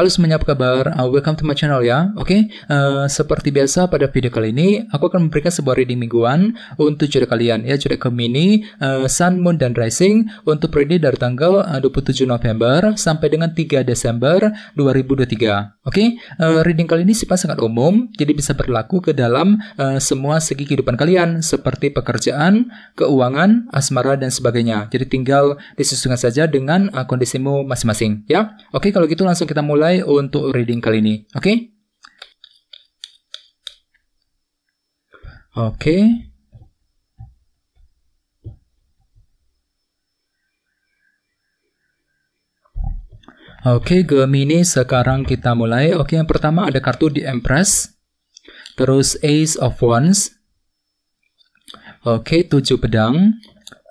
Halo semuanya apa kabar? Uh, welcome to my channel ya. Oke, okay? uh, seperti biasa pada video kali ini aku akan memberikan sebuah reading mingguan untuk jodoh kalian ya jodoh Gemini, uh, Sun, Moon dan Rising untuk periode dari tanggal uh, 27 November sampai dengan 3 Desember 2023. Oke, okay? uh, reading kali ini sifat sangat umum jadi bisa berlaku ke dalam uh, semua segi kehidupan kalian seperti pekerjaan, keuangan, asmara dan sebagainya. Jadi tinggal disesuaikan saja dengan uh, kondisimu masing-masing ya. Oke, okay, kalau gitu langsung kita mulai selesai untuk reading kali ini. Oke? Okay? Oke. Okay. Oke, okay, Gemini sekarang kita mulai. Oke, okay, yang pertama ada kartu di Empress. Terus Ace of Wands. Oke, okay, tujuh pedang.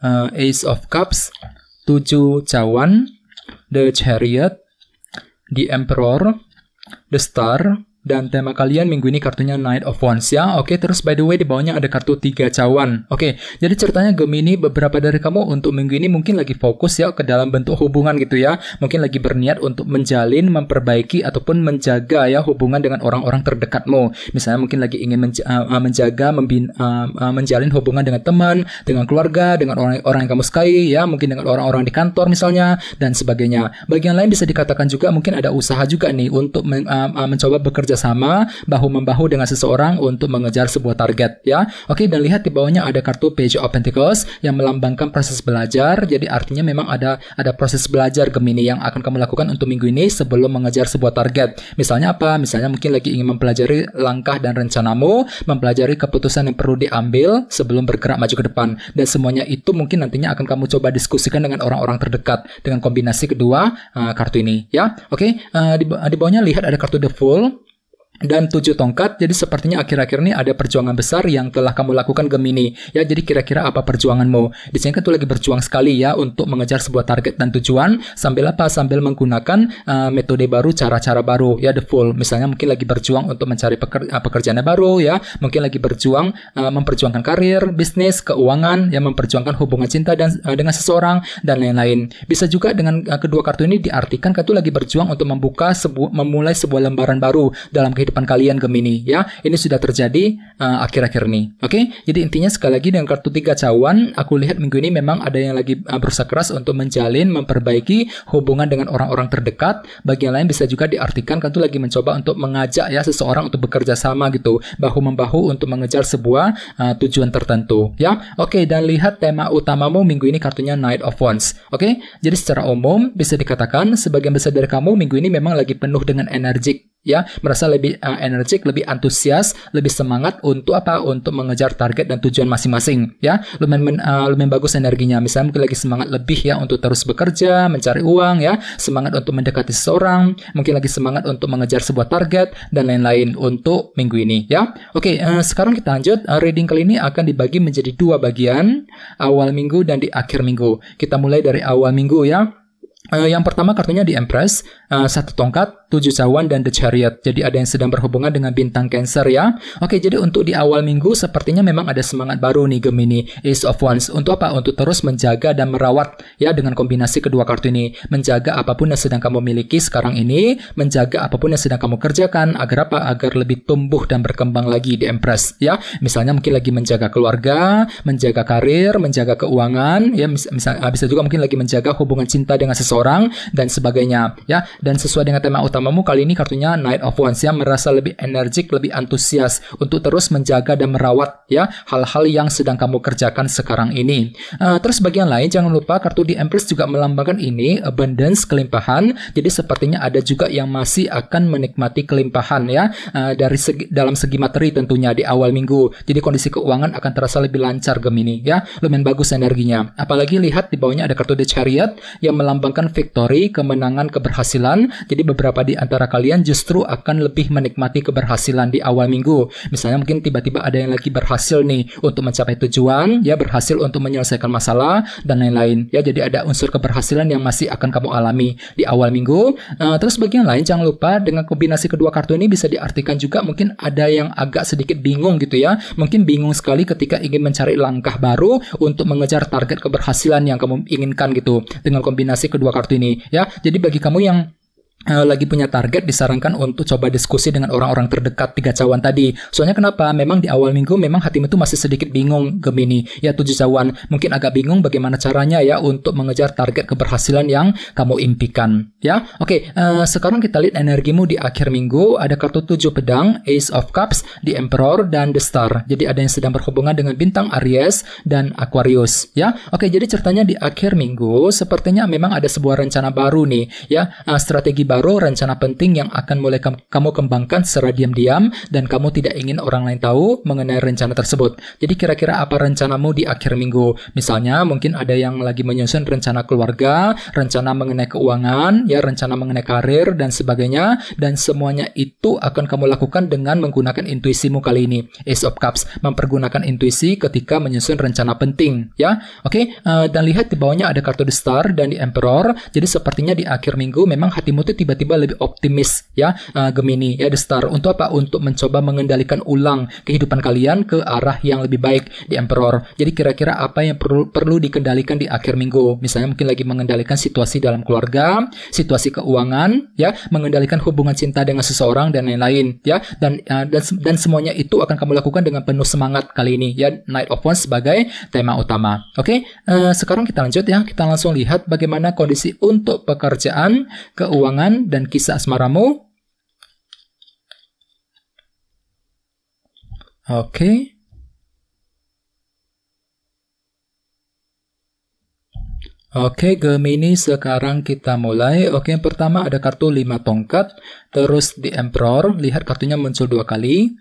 Uh, Ace of Cups. Tujuh cawan. The Chariot. The Emperor, The Star, Dan tema kalian minggu ini kartunya Knight of Wands ya. Oke, terus by the way di bawahnya ada kartu tiga cawan. Oke, jadi ceritanya Gemini beberapa dari kamu untuk minggu ini mungkin lagi fokus ya ke dalam bentuk hubungan gitu ya. Mungkin lagi berniat untuk menjalin, memperbaiki ataupun menjaga ya hubungan dengan orang-orang terdekatmu. Misalnya mungkin lagi ingin menja eh, eh, menjaga, membin uh, menjalin hubungan dengan teman, dengan keluarga, dengan orang-orang yang kamu sukai ya, mungkin dengan orang-orang di kantor misalnya dan sebagainya. Bagian lain bisa dikatakan juga mungkin ada usaha juga nih untuk men uh, mencoba bekerja sesama bahu membahu dengan seseorang untuk mengejar sebuah target ya. Oke dan lihat di bawahnya ada kartu Page of Pentacles yang melambangkan proses belajar. Jadi artinya memang ada ada proses belajar Gemini yang akan kamu lakukan untuk minggu ini sebelum mengejar sebuah target. Misalnya apa? Misalnya mungkin lagi ingin mempelajari langkah dan rencanamu, mempelajari keputusan yang perlu diambil sebelum bergerak maju ke depan. Dan semuanya itu mungkin nantinya akan kamu coba diskusikan dengan orang-orang terdekat dengan kombinasi kedua uh, kartu ini ya. Oke, uh, di, di bawahnya lihat ada kartu The full dan tujuh tongkat. Jadi sepertinya akhir-akhir ini ada perjuangan besar yang telah kamu lakukan Gemini. Ya, jadi kira-kira apa perjuanganmu? Di sini kan tuh lagi berjuang sekali ya untuk mengejar sebuah target dan tujuan sambil apa? Sambil menggunakan uh, metode baru, cara-cara baru ya the full. Misalnya mungkin lagi berjuang untuk mencari peker, eh, pekerjaan baru ya, mungkin lagi berjuang uh, memperjuangkan karir, bisnis, keuangan, ya memperjuangkan hubungan cinta dan uh, dengan seseorang dan lain-lain. Bisa juga dengan uh, kedua kartu ini diartikan kan tuh lagi berjuang untuk membuka sebu memulai sebuah lembaran baru dalam kehidupan kehidupan kalian Gemini ya. Ini sudah terjadi eh, akhir-akhir ini. Oke. Okay? Jadi intinya sekali lagi dengan kartu tiga cawan, aku lihat minggu ini memang ada yang lagi uh, berusaha keras untuk menjalin memperbaiki hubungan dengan orang-orang terdekat. Bagian lain bisa juga diartikan kartu lagi mencoba untuk mengajak ya seseorang untuk bekerja sama gitu, bahu membahu untuk mengejar sebuah uh, tujuan tertentu ya. Oke, okay, dan lihat tema utamamu minggu ini kartunya Knight of Wands. Oke. Okay? Jadi secara umum bisa dikatakan sebagian besar dari kamu minggu ini memang lagi penuh dengan energik ya merasa lebih uh, energik, lebih antusias, lebih semangat untuk apa? Untuk mengejar target dan tujuan masing-masing, ya. Lumayan uh, lumayan bagus energinya. Misalnya mungkin lagi semangat lebih ya untuk terus bekerja, mencari uang ya, semangat untuk mendekati seseorang, mungkin lagi semangat untuk mengejar sebuah target dan lain-lain untuk minggu ini, ya. Oke, uh, sekarang kita lanjut. Uh, reading kali ini akan dibagi menjadi dua bagian, awal minggu dan di akhir minggu. Kita mulai dari awal minggu ya. Uh, yang pertama kartunya di Empress, uh, satu tongkat, tujuh cawan, dan The Chariot. Jadi ada yang sedang berhubungan dengan bintang Cancer ya. Oke, jadi untuk di awal minggu sepertinya memang ada semangat baru nih Gemini Ace of Wands. Untuk apa? Untuk terus menjaga dan merawat ya dengan kombinasi kedua kartu ini. Menjaga apapun yang sedang kamu miliki sekarang ini, menjaga apapun yang sedang kamu kerjakan agar apa? Agar lebih tumbuh dan berkembang lagi di Empress ya. Misalnya mungkin lagi menjaga keluarga, menjaga karir, menjaga keuangan, ya mis- ah, bisa juga mungkin lagi menjaga hubungan cinta dengan seseorang orang dan sebagainya ya dan sesuai dengan tema utamamu kali ini kartunya Knight of Wands ya merasa lebih energik lebih antusias untuk terus menjaga dan merawat ya hal-hal yang sedang kamu kerjakan sekarang ini uh, terus bagian lain jangan lupa kartu di Empress juga melambangkan ini abundance kelimpahan jadi sepertinya ada juga yang masih akan menikmati kelimpahan ya uh, dari segi, dalam segi materi tentunya di awal minggu jadi kondisi keuangan akan terasa lebih lancar Gemini ya lumayan bagus energinya apalagi lihat di bawahnya ada kartu The Chariot yang melambangkan mendapatkan victory, kemenangan, keberhasilan. Jadi beberapa di antara kalian justru akan lebih menikmati keberhasilan di awal minggu. Misalnya mungkin tiba-tiba ada yang lagi berhasil nih untuk mencapai tujuan, ya berhasil untuk menyelesaikan masalah dan lain-lain. Ya jadi ada unsur keberhasilan yang masih akan kamu alami di awal minggu. Nah, terus bagian lain jangan lupa dengan kombinasi kedua kartu ini bisa diartikan juga mungkin ada yang agak sedikit bingung gitu ya. Mungkin bingung sekali ketika ingin mencari langkah baru untuk mengejar target keberhasilan yang kamu inginkan gitu. Dengan kombinasi kedua kartu ini ya. Jadi bagi kamu yang Eh, lagi punya target disarankan untuk coba diskusi dengan orang-orang terdekat tiga cawan tadi. Soalnya kenapa? Memang di awal minggu memang hatimu itu masih sedikit bingung Gemini. Ya tujuh cawan mungkin agak bingung bagaimana caranya ya untuk mengejar target keberhasilan yang kamu impikan. Ya, oke. Okay, uh, eh, sekarang kita lihat energimu di akhir minggu. Ada kartu tujuh pedang, Ace of Cups, di Emperor dan The Star. Jadi ada yang sedang berhubungan dengan bintang Aries dan Aquarius. Ya, oke. Okay, jadi ceritanya di akhir minggu sepertinya memang ada sebuah rencana baru nih. Ya, uh, strategi baru, rencana penting yang akan mulai kamu kembangkan secara diam-diam dan kamu tidak ingin orang lain tahu mengenai rencana tersebut. Jadi kira-kira apa rencanamu di akhir minggu? Misalnya mungkin ada yang lagi menyusun rencana keluarga, rencana mengenai keuangan, ya rencana mengenai karir dan sebagainya dan semuanya itu akan kamu lakukan dengan menggunakan intuisimu kali ini. Ace of Cups mempergunakan intuisi ketika menyusun rencana penting, ya. Oke, okay? uh, eh, dan lihat di bawahnya ada kartu The Star dan di Emperor. Jadi sepertinya di akhir minggu memang hatimu itu tiba-tiba lebih optimis ya uh, Gemini ya The Star untuk apa? Untuk mencoba mengendalikan ulang kehidupan kalian ke arah yang lebih baik di Emperor. Jadi kira-kira apa yang perlu perlu dikendalikan di akhir minggu? Misalnya mungkin lagi mengendalikan situasi dalam keluarga, situasi keuangan ya, mengendalikan hubungan cinta dengan seseorang dan lain-lain ya. Dan uh, dan dan semuanya itu akan kamu lakukan dengan penuh semangat kali ini ya Night of Wands sebagai tema utama. Oke, okay? uh, eh, sekarang kita lanjut ya. Kita langsung lihat bagaimana kondisi untuk pekerjaan, keuangan dan kisah asmaramu. Oke. Oke, okay, Gemini sekarang kita mulai. Oke, yang pertama ada kartu 5 tongkat, terus di Emperor, lihat kartunya muncul dua kali.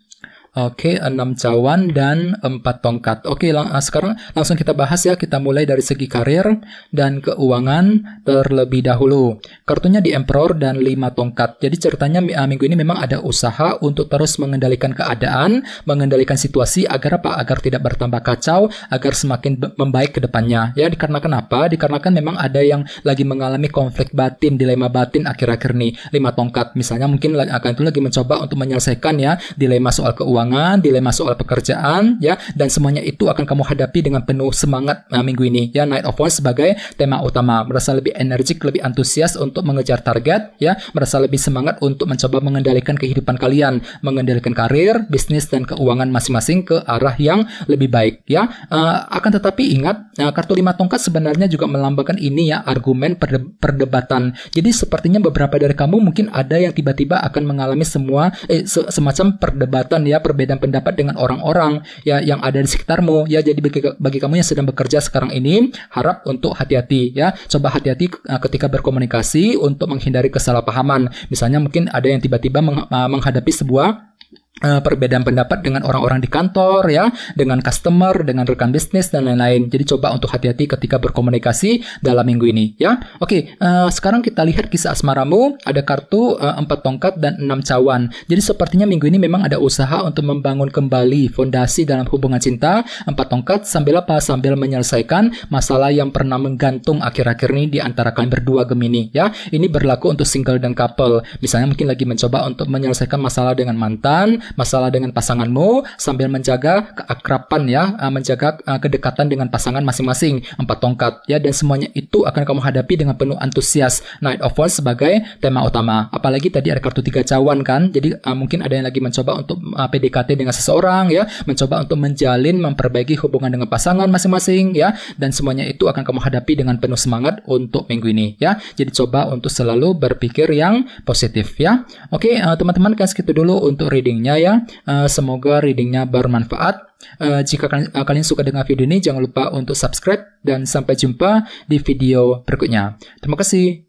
Oke, okay, 6 cawan dan empat tongkat. Oke, okay, lang ah, sekarang langsung kita bahas ya. Kita mulai dari segi karir dan keuangan terlebih dahulu. Kartunya di Emperor dan lima tongkat. Jadi ceritanya ah, minggu ini memang ada usaha untuk terus mengendalikan keadaan, mengendalikan situasi agar apa? Agar tidak bertambah kacau, agar semakin membaik ke depannya. Ya, dikarenakan apa? Dikarenakan memang ada yang lagi mengalami konflik batin, dilema batin akhir-akhir ini. lima tongkat misalnya mungkin akan itu lagi mencoba untuk menyelesaikan ya dilema soal keuangan keuangan, dilema soal pekerjaan, ya, dan semuanya itu akan kamu hadapi dengan penuh semangat uh, minggu ini. Ya, Night of Wands sebagai tema utama, merasa lebih energik, lebih antusias untuk mengejar target, ya, merasa lebih semangat untuk mencoba mengendalikan kehidupan kalian, mengendalikan karir, bisnis dan keuangan masing-masing ke arah yang lebih baik, ya. Uh, akan tetapi ingat, uh, kartu lima tongkat sebenarnya juga melambangkan ini ya argumen perdebatan. Jadi sepertinya beberapa dari kamu mungkin ada yang tiba-tiba akan mengalami semua eh, semacam perdebatan ya, per perbedaan pendapat dengan orang-orang ya yang ada di sekitarmu ya jadi bagi, bagi kamu yang sedang bekerja sekarang ini harap untuk hati-hati ya coba hati-hati eh, ketika berkomunikasi untuk menghindari kesalahpahaman misalnya mungkin ada yang tiba-tiba eh, menghadapi sebuah Eh, perbedaan pendapat dengan orang-orang di kantor ya, dengan customer, dengan rekan bisnis dan lain-lain. Jadi coba untuk hati-hati ketika berkomunikasi dalam minggu ini ya. Oke, uh, sekarang kita lihat kisah asmaramu. Ada kartu uh, tongkat dan enam cawan. Jadi sepertinya minggu ini memang ada usaha untuk membangun kembali fondasi dalam hubungan cinta empat tongkat sambil apa? Sambil menyelesaikan masalah yang pernah menggantung akhir-akhir ini di antara kalian berdua Gemini ya. Ini berlaku untuk single dan couple. Misalnya mungkin lagi mencoba untuk menyelesaikan masalah dengan mantan masalah dengan pasanganmu sambil menjaga keakrapan ya, eh, menjaga eh, kedekatan dengan pasangan masing-masing. Empat tongkat ya dan semuanya itu akan kamu hadapi dengan penuh antusias. Night of Wands sebagai tema utama. Apalagi tadi ada kartu tiga cawan kan, jadi uh, mungkin ada yang lagi mencoba untuk uh, PDKT dengan seseorang ya, mencoba untuk menjalin memperbaiki hubungan dengan pasangan masing-masing ya, dan semuanya itu akan kamu hadapi dengan penuh semangat untuk minggu ini ya. Jadi coba untuk selalu berpikir yang positif ya. Oke, uh, teman-teman kan segitu dulu untuk readingnya readingnya ya. Eh, semoga readingnya bermanfaat. Eh, jika eh, kalian suka dengan video ini, jangan lupa untuk subscribe dan sampai jumpa di video berikutnya. Terima kasih.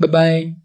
Bye-bye.